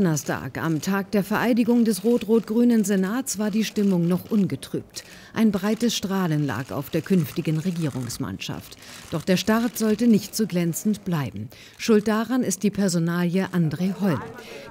Donnerstag, am Tag der Vereidigung des rot-rot-grünen Senats, war die Stimmung noch ungetrübt. Ein breites Strahlen lag auf der künftigen Regierungsmannschaft. Doch der Start sollte nicht so glänzend bleiben. Schuld daran ist die Personalie André Holm.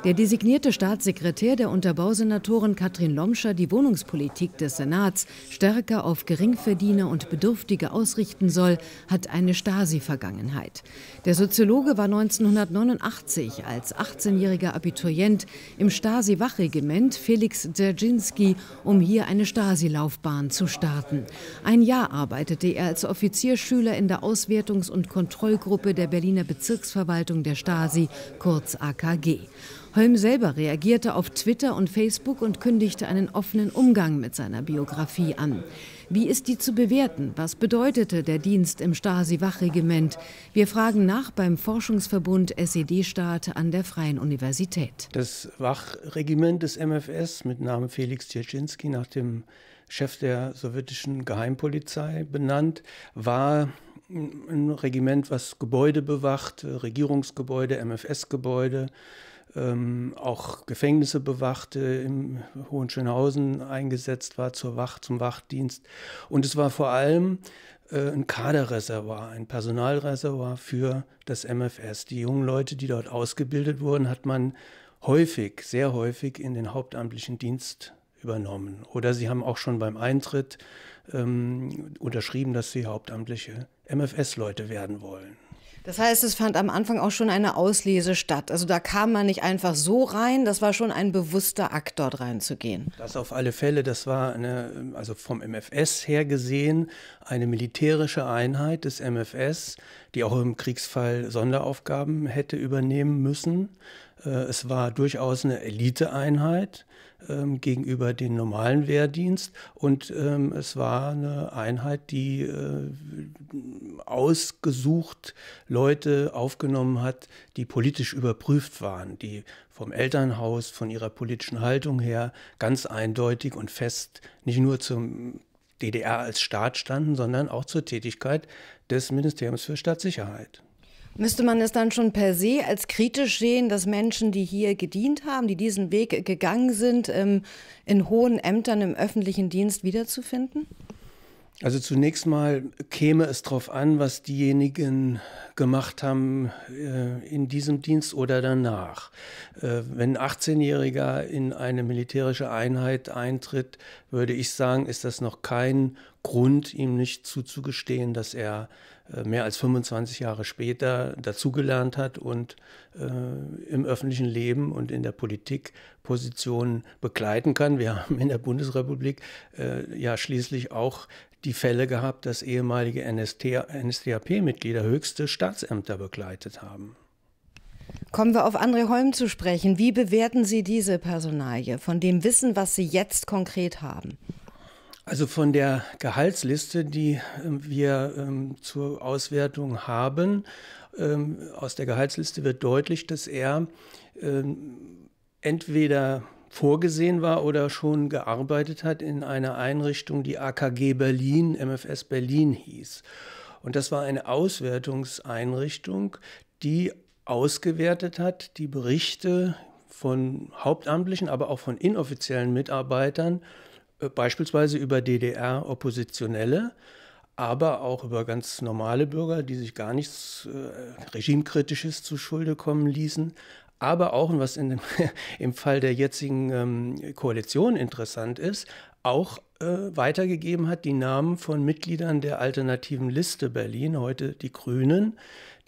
Der designierte Staatssekretär, der unter Bausenatorin Katrin Lomscher die Wohnungspolitik des Senats stärker auf Geringverdiener und Bedürftige ausrichten soll, hat eine Stasi-Vergangenheit. Der Soziologe war 1989 als 18-jähriger Abiturient im Stasi-Wachregiment Felix Dzerzhinsky, um hier eine Stasi-Laufbahn zu starten. Ein Jahr arbeitete er als Offizierschüler in der Auswertungs- und Kontrollgruppe der Berliner Bezirksverwaltung der Stasi, kurz AKG. Holm selber reagierte auf Twitter und Facebook und kündigte einen offenen Umgang mit seiner Biografie an. Wie ist die zu bewerten? Was bedeutete der Dienst im Stasi-Wachregiment? Wir fragen nach beim Forschungsverbund SED-Staat an der Freien Universität. Das Wachregiment des MFS mit Namen Felix Dzierczynski nach dem Chef der sowjetischen Geheimpolizei benannt, war ein Regiment, was Gebäude bewacht, Regierungsgebäude, MFS-Gebäude, ähm, auch Gefängnisse bewachte, im Hohenschönhausen eingesetzt war zur Wacht, zum Wachdienst. Und es war vor allem äh, ein Kaderreservoir, ein Personalreservoir für das MFS. Die jungen Leute, die dort ausgebildet wurden, hat man häufig, sehr häufig in den hauptamtlichen Dienst übernommen. Oder sie haben auch schon beim Eintritt ähm, unterschrieben, dass sie hauptamtliche MFS-Leute werden wollen. Das heißt, es fand am Anfang auch schon eine Auslese statt. Also da kam man nicht einfach so rein, das war schon ein bewusster Akt, dort reinzugehen. Das auf alle Fälle, das war eine, also vom MFS her gesehen, eine militärische Einheit des MFS, die auch im Kriegsfall Sonderaufgaben hätte übernehmen müssen. Äh, es war durchaus eine Eliteeinheit ähm, gegenüber dem normalen Wehrdienst. Und ähm, es war eine Einheit, die äh, ausgesucht Leute aufgenommen hat, die politisch überprüft waren, die vom Elternhaus, von ihrer politischen Haltung her ganz eindeutig und fest nicht nur zum DDR als Staat standen, sondern auch zur Tätigkeit des Ministeriums für Staatssicherheit. Müsste man es dann schon per se als kritisch sehen, dass Menschen, die hier gedient haben, die diesen Weg gegangen sind, ähm, in hohen Ämtern im öffentlichen Dienst wiederzufinden? Also zunächst mal käme es darauf an, was diejenigen gemacht haben äh, in diesem Dienst oder danach. Äh, wenn ein 18-Jähriger in eine militärische Einheit eintritt, würde ich sagen, ist das noch kein Grund, ihm nicht zuzugestehen, dass er äh, mehr als 25 Jahre später dazugelernt hat und äh, im öffentlichen Leben und in der Politik Positionen begleiten kann. Wir haben in der Bundesrepublik äh, ja schließlich auch die Fälle gehabt, dass ehemalige NSDAP-Mitglieder höchste Staatsämter begleitet haben. Kommen wir auf André Holm zu sprechen. Wie bewerten Sie diese Personalie von dem Wissen, was Sie jetzt konkret haben? Also von der Gehaltsliste, die ähm, wir ähm, zur Auswertung haben, ähm, aus der Gehaltsliste wird deutlich, dass er ähm, entweder vorgesehen war oder schon gearbeitet hat in einer Einrichtung, die AKG Berlin, MFS Berlin hieß. Und das war eine Auswertungseinrichtung, die ausgewertet hat, die Berichte von hauptamtlichen, aber auch von inoffiziellen Mitarbeitern äh, beispielsweise über DDR-Oppositionelle, aber auch über ganz normale Bürger, die sich gar nichts äh, Regimekritisches zu Schulde kommen ließen. Aber auch, was dem, im Fall der jetzigen ähm, Koalition interessant ist, auch äh, weitergegeben hat die Namen von Mitgliedern der alternativen Liste Berlin, heute die Grünen,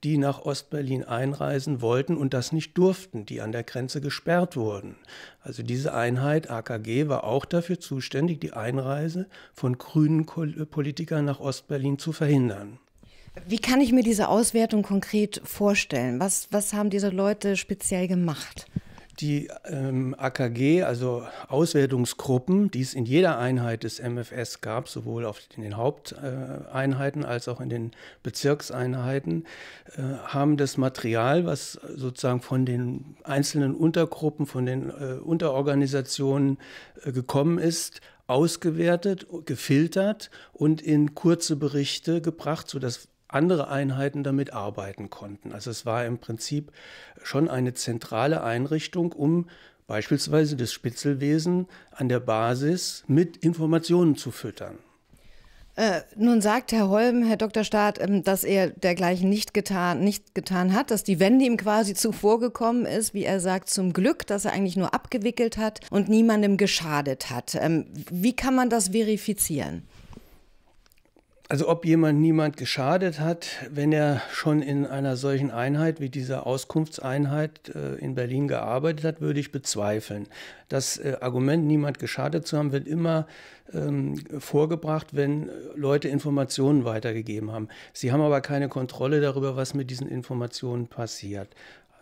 die nach Ostberlin einreisen wollten und das nicht durften, die an der Grenze gesperrt wurden. Also diese Einheit AKG war auch dafür zuständig, die Einreise von grünen äh, Politikern nach Ostberlin zu verhindern. Wie kann ich mir diese Auswertung konkret vorstellen? Was, was haben diese Leute speziell gemacht? Die ähm, AKG, also Auswertungsgruppen, die es in jeder Einheit des MFS gab, sowohl auf, in den Haupteinheiten als auch in den Bezirkseinheiten, äh, haben das Material, was sozusagen von den einzelnen Untergruppen, von den äh, Unterorganisationen äh, gekommen ist, ausgewertet, gefiltert und in kurze Berichte gebracht, sodass andere Einheiten damit arbeiten konnten. Also es war im Prinzip schon eine zentrale Einrichtung, um beispielsweise das Spitzelwesen an der Basis mit Informationen zu füttern. Äh, nun sagt Herr Holm, Herr Dr. Staat, ähm, dass er dergleichen nicht getan, nicht getan hat, dass die Wende ihm quasi zuvorgekommen ist, wie er sagt, zum Glück, dass er eigentlich nur abgewickelt hat und niemandem geschadet hat. Ähm, wie kann man das verifizieren? Also ob jemand niemand geschadet hat, wenn er schon in einer solchen Einheit wie dieser Auskunftseinheit äh, in Berlin gearbeitet hat, würde ich bezweifeln. Das äh, Argument, niemand geschadet zu haben, wird immer ähm, vorgebracht, wenn Leute Informationen weitergegeben haben. Sie haben aber keine Kontrolle darüber, was mit diesen Informationen passiert.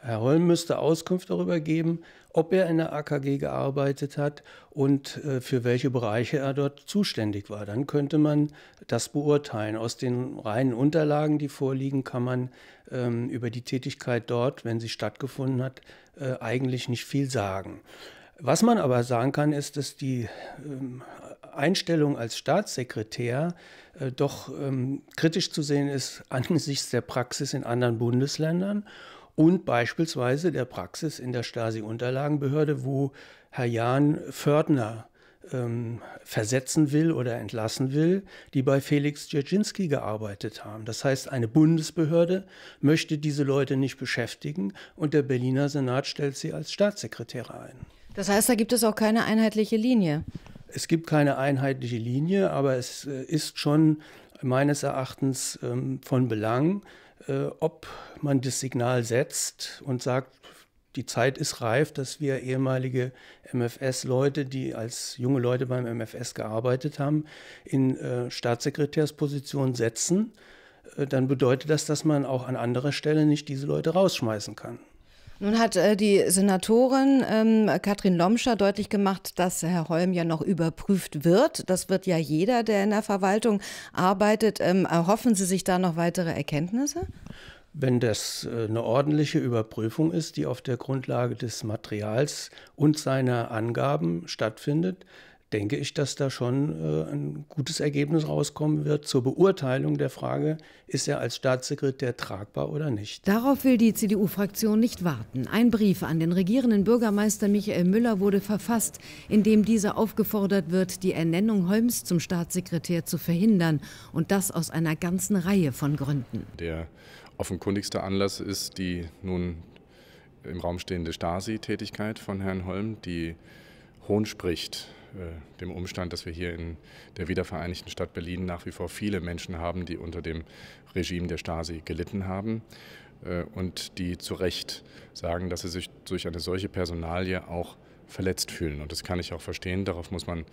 Herr Holm müsste Auskunft darüber geben, ob er in der AKG gearbeitet hat und äh, für welche Bereiche er dort zuständig war. Dann könnte man das beurteilen. Aus den reinen Unterlagen, die vorliegen, kann man ähm, über die Tätigkeit dort, wenn sie stattgefunden hat, äh, eigentlich nicht viel sagen. Was man aber sagen kann, ist, dass die ähm, Einstellung als Staatssekretär äh, doch ähm, kritisch zu sehen ist angesichts der Praxis in anderen Bundesländern und beispielsweise der Praxis in der Stasi-Unterlagenbehörde, wo Herr Jahn Fördner ähm, versetzen will oder entlassen will, die bei Felix Dzerzhinsky gearbeitet haben. Das heißt, eine Bundesbehörde möchte diese Leute nicht beschäftigen und der Berliner Senat stellt sie als Staatssekretäre ein. Das heißt, da gibt es auch keine einheitliche Linie. Es gibt keine einheitliche Linie, aber es äh, ist schon meines Erachtens ähm, von Belang, äh, ob man das Signal setzt und sagt, die Zeit ist reif, dass wir ehemalige MFS-Leute, die als junge Leute beim MFS gearbeitet haben, in äh, Staatssekretärspositionen setzen, äh, dann bedeutet das, dass man auch an anderer Stelle nicht diese Leute rausschmeißen kann. Nun hat äh, die Senatorin ähm, Katrin Lomscher deutlich gemacht, dass Herr Holm ja noch überprüft wird. Das wird ja jeder, der in der Verwaltung arbeitet. Ähm, erhoffen Sie sich da noch weitere Erkenntnisse? Wenn das äh, eine ordentliche Überprüfung ist, die auf der Grundlage des Materials und seiner Angaben stattfindet, denke ich, dass da schon äh, ein gutes Ergebnis rauskommen wird zur Beurteilung der Frage, ist er als Staatssekretär tragbar oder nicht. Darauf will die CDU-Fraktion nicht warten. Ein Brief an den regierenden Bürgermeister Michael Müller wurde verfasst, in dem dieser aufgefordert wird, die Ernennung Holmes zum Staatssekretär zu verhindern und das aus einer ganzen Reihe von Gründen. Der offenkundigste Anlass ist die nun im Raum stehende Stasi-Tätigkeit von Herrn Holm, die Hohn spricht äh, dem Umstand, dass wir hier in der wiedervereinigten Stadt Berlin nach wie vor viele Menschen haben, die unter dem Regime der Stasi gelitten haben äh, und die zu Recht sagen, dass sie sich durch eine solche Personalie auch verletzt fühlen. Und das kann ich auch verstehen. Darauf muss man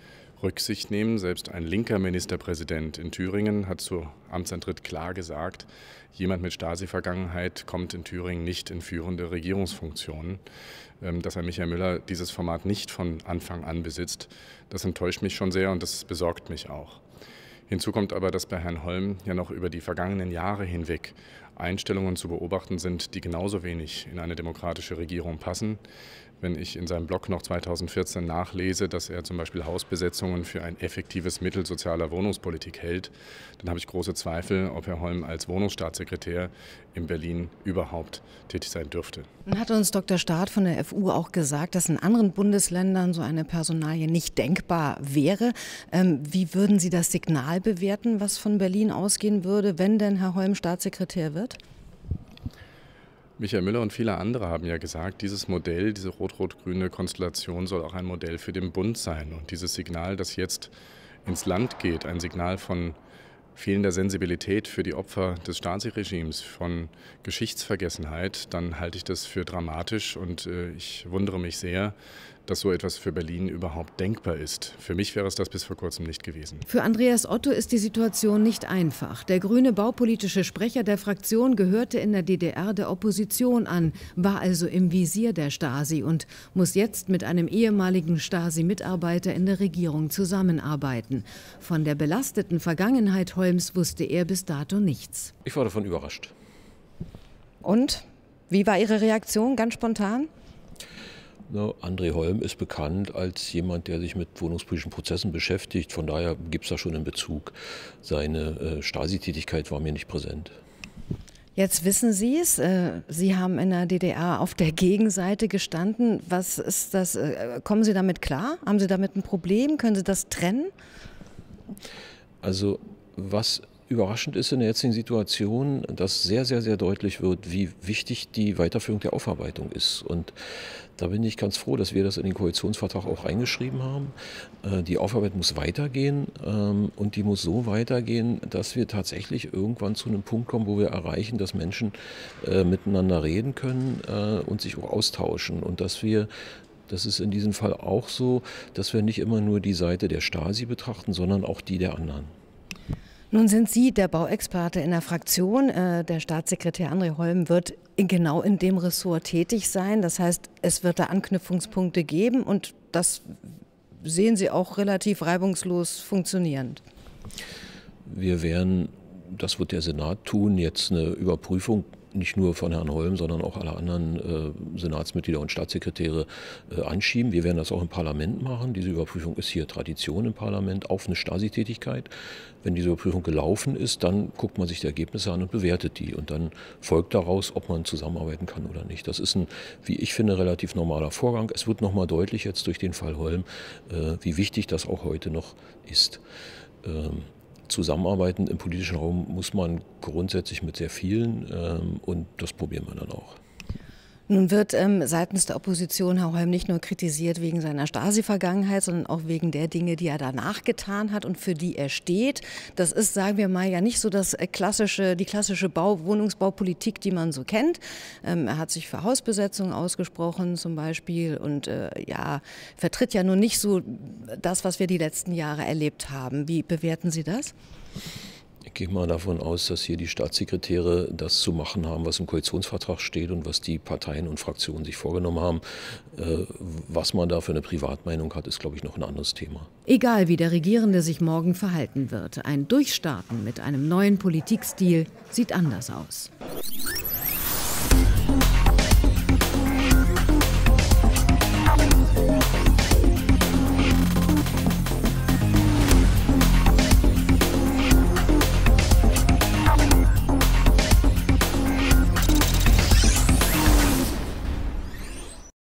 Rücksicht nehmen. Selbst ein linker Ministerpräsident in Thüringen hat zu Amtsantritt klar gesagt, jemand mit Stasi-Vergangenheit kommt in Thüringen nicht in führende Regierungsfunktionen. Ähm, dass Herr Michael Müller dieses Format nicht von Anfang an besitzt, das enttäuscht mich schon sehr und das besorgt mich auch. Hinzu kommt aber, dass bei Herrn Holm ja noch über die vergangenen Jahre hinweg Einstellungen zu beobachten sind, die genauso wenig in eine demokratische Regierung passen wenn ich in seinem Blog noch 2014 nachlese, dass er zum Beispiel Hausbesetzungen für ein effektives Mittel sozialer Wohnungspolitik hält, dann habe ich große Zweifel, ob Herr Holm als Wohnungsstaatssekretär in Berlin überhaupt tätig sein dürfte. Nun hat uns Dr. Staat von der FU auch gesagt, dass in anderen Bundesländern so eine Personalie nicht denkbar wäre. Ähm, wie würden Sie das Signal bewerten, was von Berlin ausgehen würde, wenn denn Herr Holm Staatssekretär wird? Michael Müller und viele andere haben ja gesagt, dieses Modell, diese rot-rot-grüne Konstellation soll auch ein Modell für den Bund sein. Und dieses Signal, das jetzt ins Land geht, ein Signal von fehlender Sensibilität für die Opfer des Stasi-Regimes, von Geschichtsvergessenheit, dann halte ich das für dramatisch und äh, ich wundere mich sehr, dass so etwas für Berlin überhaupt denkbar ist. Für mich wäre es das bis vor kurzem nicht gewesen. Für Andreas Otto ist die Situation nicht einfach. Der grüne baupolitische Sprecher der Fraktion gehörte in der DDR der Opposition an, war also im Visier der Stasi und muss jetzt mit einem ehemaligen Stasi-Mitarbeiter in der Regierung zusammenarbeiten. Von der belasteten Vergangenheit Holms wusste er bis dato nichts. Ich war davon überrascht. Und? Wie war Ihre Reaktion ganz spontan? Ne, André Holm ist bekannt als jemand, der sich mit wohnungspolitischen Prozessen beschäftigt. Von daher gibt es da schon einen Bezug. Seine äh, Stasi-Tätigkeit war mir nicht präsent. Jetzt wissen Sie es. Äh, Sie haben in der DDR auf der Gegenseite gestanden. Was ist das? Äh, kommen Sie damit klar? Haben Sie damit ein Problem? Können Sie das trennen? Also was überraschend ist in der jetzigen Situation, dass sehr, sehr, sehr deutlich wird, wie wichtig die Weiterführung der Aufarbeitung ist. Und da bin ich ganz froh, dass wir das in den Koalitionsvertrag auch reingeschrieben haben. Äh, die Aufarbeitung muss weitergehen ähm, und die muss so weitergehen, dass wir tatsächlich irgendwann zu einem Punkt kommen, wo wir erreichen, dass Menschen äh, miteinander reden können äh, und sich auch austauschen und dass wir das ist in diesem Fall auch so, dass wir nicht immer nur die Seite der Stasi betrachten, sondern auch die der anderen. Nun sind Sie der Bauexperte in der Fraktion. Äh, der Staatssekretär André Holm wird genau in dem Ressort tätig sein. Das heißt, es wird da Anknüpfungspunkte geben und das sehen Sie auch relativ reibungslos funktionierend. Wir werden, das wird der Senat tun, jetzt eine Überprüfung nicht nur von Herrn Holm, sondern auch aller anderen äh, Senatsmitglieder und Staatssekretäre äh, anschieben. Wir werden das auch im Parlament machen. Diese Überprüfung ist hier Tradition im Parlament auf eine Stasi-Tätigkeit. Wenn diese Überprüfung gelaufen ist, dann guckt man sich die Ergebnisse an und bewertet die. Und dann folgt daraus, ob man zusammenarbeiten kann oder nicht. Das ist ein, wie ich finde, relativ normaler Vorgang. Es wird nochmal deutlich jetzt durch den Fall Holm, äh, wie wichtig das auch heute noch ist. Ähm, zusammenarbeiten. Im politischen Raum muss man grundsätzlich mit sehr vielen ähm, und das probieren wir dann auch. Nun wird ähm, seitens der Opposition Herr Holm nicht nur kritisiert wegen seiner Stasi-Vergangenheit, sondern auch wegen der Dinge, die er danach getan hat und für die er steht. Das ist, sagen wir mal, ja nicht so das äh, klassische, die klassische Bau, Wohnungsbaupolitik, die man so kennt. Ähm, er hat sich für Hausbesetzung ausgesprochen zum Beispiel und äh, ja, vertritt ja nun nicht so das, was wir die letzten Jahre erlebt haben. Wie bewerten Sie das? Ich gehe mal davon aus, dass hier die Staatssekretäre das zu machen haben, was im Koalitionsvertrag steht und was die Parteien und Fraktionen sich vorgenommen haben. Äh, was man da für eine Privatmeinung hat, ist, glaube ich, noch ein anderes Thema. Egal, wie der Regierende sich morgen verhalten wird, ein Durchstarten mit einem neuen Politikstil sieht anders aus.